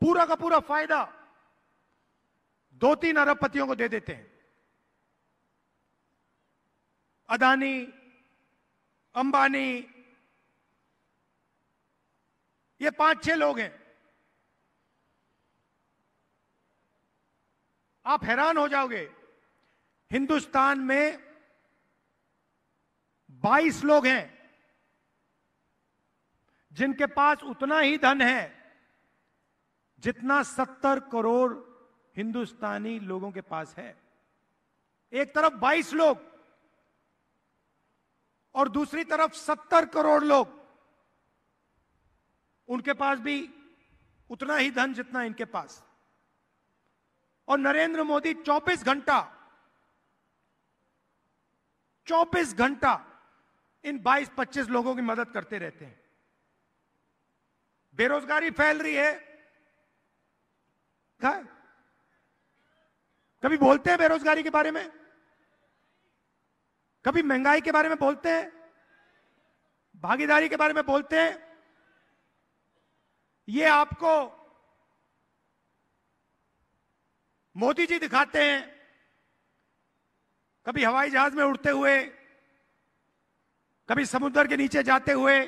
पूरा का पूरा फायदा दो तीन अरबपतियों को दे देते हैं अदानी अंबानी ये पांच छह लोग हैं आप हैरान हो जाओगे हिंदुस्तान में 22 लोग हैं जिनके पास उतना ही धन है जितना सत्तर करोड़ हिंदुस्तानी लोगों के पास है एक तरफ 22 लोग और दूसरी तरफ 70 करोड़ लोग उनके पास भी उतना ही धन जितना इनके पास और नरेंद्र मोदी 24 घंटा 24 घंटा इन 22-25 लोगों की मदद करते रहते हैं बेरोजगारी फैल रही है कभी बोलते हैं बेरोजगारी के बारे में कभी महंगाई के बारे में बोलते हैं भागीदारी के बारे में बोलते हैं ये आपको मोदी जी दिखाते हैं कभी हवाई जहाज में उड़ते हुए कभी समुद्र के नीचे जाते हुए